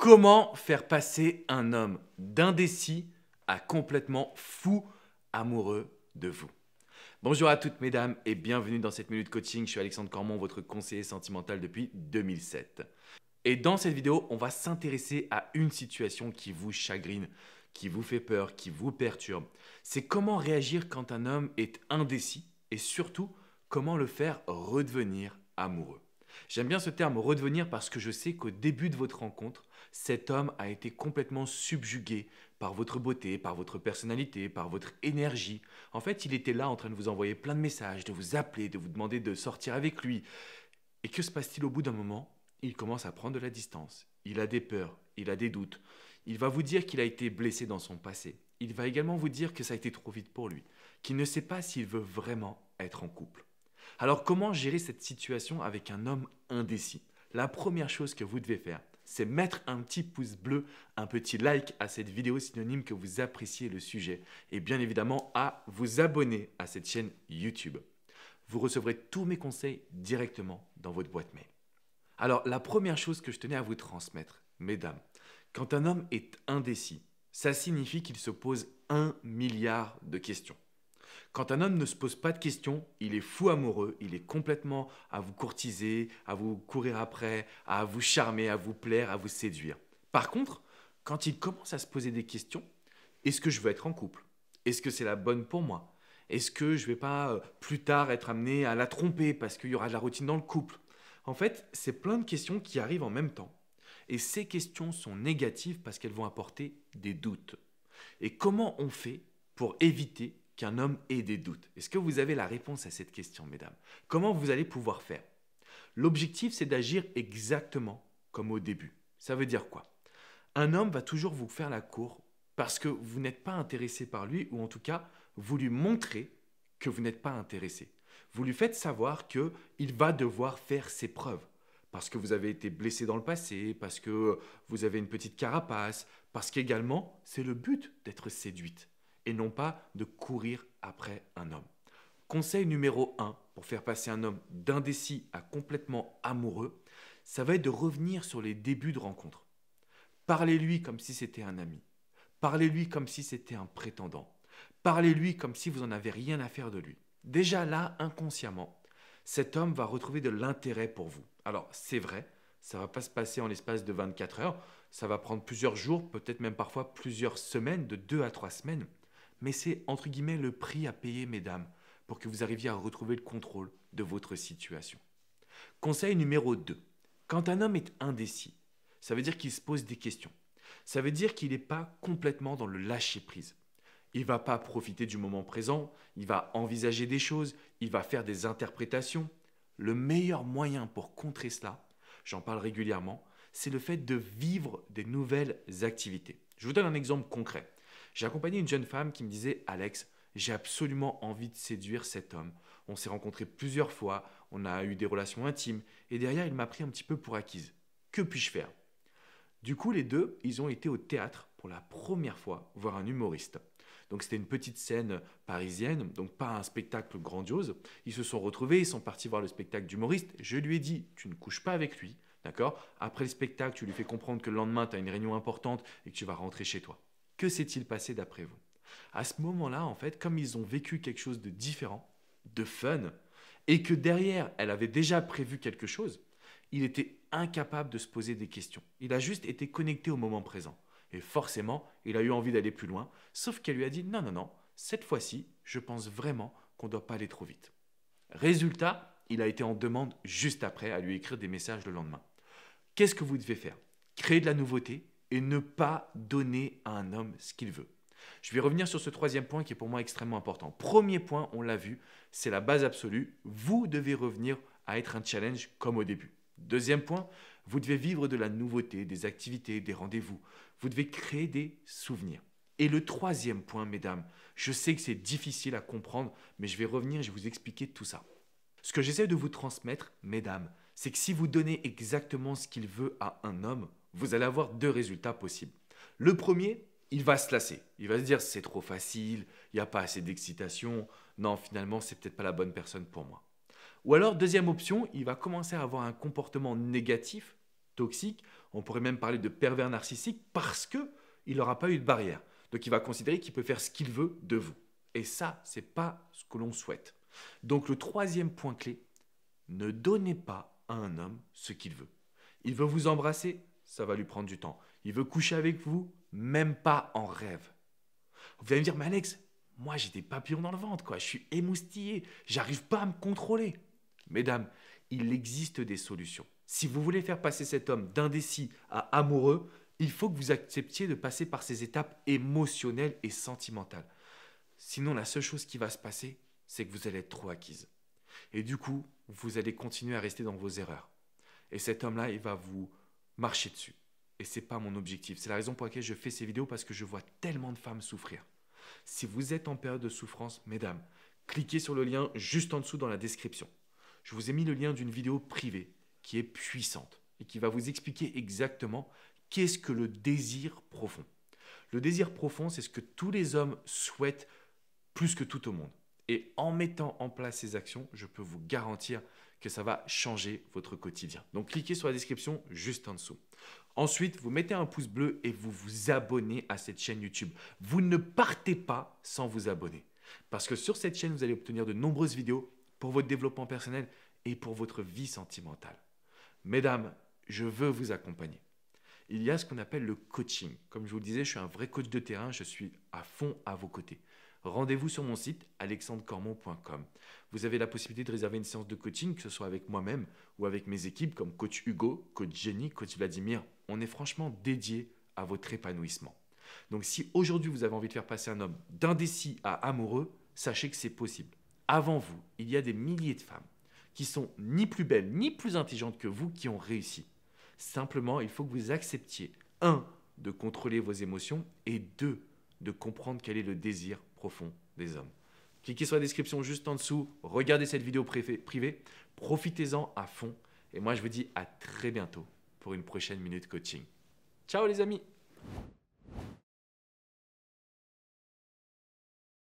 Comment faire passer un homme d'indécis à complètement fou amoureux de vous Bonjour à toutes mesdames et bienvenue dans cette minute coaching. Je suis Alexandre Cormon, votre conseiller sentimental depuis 2007. Et dans cette vidéo, on va s'intéresser à une situation qui vous chagrine, qui vous fait peur, qui vous perturbe. C'est comment réagir quand un homme est indécis et surtout comment le faire redevenir amoureux. J'aime bien ce terme redevenir parce que je sais qu'au début de votre rencontre, cet homme a été complètement subjugué par votre beauté, par votre personnalité, par votre énergie. En fait, il était là en train de vous envoyer plein de messages, de vous appeler, de vous demander de sortir avec lui. Et que se passe-t-il au bout d'un moment Il commence à prendre de la distance. Il a des peurs, il a des doutes. Il va vous dire qu'il a été blessé dans son passé. Il va également vous dire que ça a été trop vite pour lui, qu'il ne sait pas s'il veut vraiment être en couple. Alors comment gérer cette situation avec un homme indécis La première chose que vous devez faire, c'est mettre un petit pouce bleu, un petit like à cette vidéo synonyme que vous appréciez le sujet et bien évidemment à vous abonner à cette chaîne YouTube. Vous recevrez tous mes conseils directement dans votre boîte mail. Alors la première chose que je tenais à vous transmettre, mesdames, quand un homme est indécis, ça signifie qu'il se pose un milliard de questions. Quand un homme ne se pose pas de questions, il est fou amoureux, il est complètement à vous courtiser, à vous courir après, à vous charmer, à vous plaire, à vous séduire. Par contre, quand il commence à se poser des questions, est-ce que je veux être en couple Est-ce que c'est la bonne pour moi Est-ce que je vais pas euh, plus tard être amené à la tromper parce qu'il y aura de la routine dans le couple En fait, c'est plein de questions qui arrivent en même temps. Et ces questions sont négatives parce qu'elles vont apporter des doutes. Et comment on fait pour éviter qu'un homme ait des doutes Est-ce que vous avez la réponse à cette question, mesdames Comment vous allez pouvoir faire L'objectif, c'est d'agir exactement comme au début. Ça veut dire quoi Un homme va toujours vous faire la cour parce que vous n'êtes pas intéressé par lui, ou en tout cas, vous lui montrez que vous n'êtes pas intéressé. Vous lui faites savoir que il va devoir faire ses preuves parce que vous avez été blessé dans le passé, parce que vous avez une petite carapace, parce qu'également, c'est le but d'être séduite et non pas de courir après un homme. Conseil numéro 1 pour faire passer un homme d'indécis à complètement amoureux, ça va être de revenir sur les débuts de rencontre. Parlez-lui comme si c'était un ami. Parlez-lui comme si c'était un prétendant. Parlez-lui comme si vous n'en avez rien à faire de lui. Déjà là, inconsciemment, cet homme va retrouver de l'intérêt pour vous. Alors, c'est vrai, ça ne va pas se passer en l'espace de 24 heures, ça va prendre plusieurs jours, peut-être même parfois plusieurs semaines, de 2 à 3 semaines mais c'est entre guillemets le prix à payer, mesdames, pour que vous arriviez à retrouver le contrôle de votre situation. Conseil numéro 2. Quand un homme est indécis, ça veut dire qu'il se pose des questions. Ça veut dire qu'il n'est pas complètement dans le lâcher-prise. Il ne va pas profiter du moment présent, il va envisager des choses, il va faire des interprétations. Le meilleur moyen pour contrer cela, j'en parle régulièrement, c'est le fait de vivre des nouvelles activités. Je vous donne un exemple concret. J'ai accompagné une jeune femme qui me disait Alex, j'ai absolument envie de séduire cet homme. On s'est rencontrés plusieurs fois, on a eu des relations intimes, et derrière, il m'a pris un petit peu pour acquise. Que puis-je faire Du coup, les deux, ils ont été au théâtre pour la première fois voir un humoriste. Donc c'était une petite scène parisienne, donc pas un spectacle grandiose. Ils se sont retrouvés, ils sont partis voir le spectacle d'humoriste. Je lui ai dit, tu ne couches pas avec lui, d'accord Après le spectacle, tu lui fais comprendre que le lendemain, tu as une réunion importante et que tu vas rentrer chez toi. Que s'est-il passé d'après vous À ce moment-là, en fait, comme ils ont vécu quelque chose de différent, de fun, et que derrière, elle avait déjà prévu quelque chose, il était incapable de se poser des questions. Il a juste été connecté au moment présent. Et forcément, il a eu envie d'aller plus loin, sauf qu'elle lui a dit non, non, non, cette fois-ci, je pense vraiment qu'on ne doit pas aller trop vite. Résultat, il a été en demande juste après à lui écrire des messages le lendemain. Qu'est-ce que vous devez faire Créer de la nouveauté, et ne pas donner à un homme ce qu'il veut. Je vais revenir sur ce troisième point qui est pour moi extrêmement important. Premier point, on l'a vu, c'est la base absolue. Vous devez revenir à être un challenge comme au début. Deuxième point, vous devez vivre de la nouveauté, des activités, des rendez-vous. Vous devez créer des souvenirs. Et le troisième point, mesdames, je sais que c'est difficile à comprendre, mais je vais revenir et je vais vous expliquer tout ça. Ce que j'essaie de vous transmettre, mesdames, c'est que si vous donnez exactement ce qu'il veut à un homme, vous allez avoir deux résultats possibles. Le premier, il va se lasser. Il va se dire c'est trop facile, il n'y a pas assez d'excitation, non finalement c'est peut-être pas la bonne personne pour moi. Ou alors deuxième option, il va commencer à avoir un comportement négatif, toxique, on pourrait même parler de pervers narcissique parce que il n'aura pas eu de barrière. Donc il va considérer qu'il peut faire ce qu'il veut de vous. Et ça, c'est pas ce que l'on souhaite. Donc le troisième point clé, ne donnez pas à un homme ce qu'il veut. Il veut vous embrasser, ça va lui prendre du temps. Il veut coucher avec vous, même pas en rêve. Vous allez me dire, mais Alex, moi j'ai des papillons dans le ventre, quoi. Je suis émoustillé, j'arrive pas à me contrôler. Mesdames, il existe des solutions. Si vous voulez faire passer cet homme d'indécis à amoureux, il faut que vous acceptiez de passer par ces étapes émotionnelles et sentimentales. Sinon, la seule chose qui va se passer, c'est que vous allez être trop acquise. Et du coup, vous allez continuer à rester dans vos erreurs. Et cet homme-là, il va vous marcher dessus. Et c'est pas mon objectif. C'est la raison pour laquelle je fais ces vidéos parce que je vois tellement de femmes souffrir. Si vous êtes en période de souffrance, mesdames, cliquez sur le lien juste en dessous dans la description. Je vous ai mis le lien d'une vidéo privée qui est puissante et qui va vous expliquer exactement qu'est-ce que le désir profond. Le désir profond, c'est ce que tous les hommes souhaitent plus que tout au monde. Et en mettant en place ces actions, je peux vous garantir que ça va changer votre quotidien. Donc cliquez sur la description juste en dessous. Ensuite, vous mettez un pouce bleu et vous vous abonnez à cette chaîne YouTube. Vous ne partez pas sans vous abonner. Parce que sur cette chaîne, vous allez obtenir de nombreuses vidéos pour votre développement personnel et pour votre vie sentimentale. Mesdames, je veux vous accompagner. Il y a ce qu'on appelle le coaching. Comme je vous le disais, je suis un vrai coach de terrain, je suis à fond à vos côtés rendez-vous sur mon site alexandrecormon.com. Vous avez la possibilité de réserver une séance de coaching, que ce soit avec moi-même ou avec mes équipes comme coach Hugo, coach Jenny, coach Vladimir. On est franchement dédié à votre épanouissement. Donc si aujourd'hui vous avez envie de faire passer un homme d'indécis à amoureux, sachez que c'est possible. Avant vous, il y a des milliers de femmes qui sont ni plus belles ni plus intelligentes que vous qui ont réussi. Simplement, il faut que vous acceptiez, un, de contrôler vos émotions et deux, de comprendre quel est le désir profond des hommes. Cliquez sur la description juste en dessous, regardez cette vidéo privée, profitez-en à fond. Et moi, je vous dis à très bientôt pour une prochaine minute coaching. Ciao les amis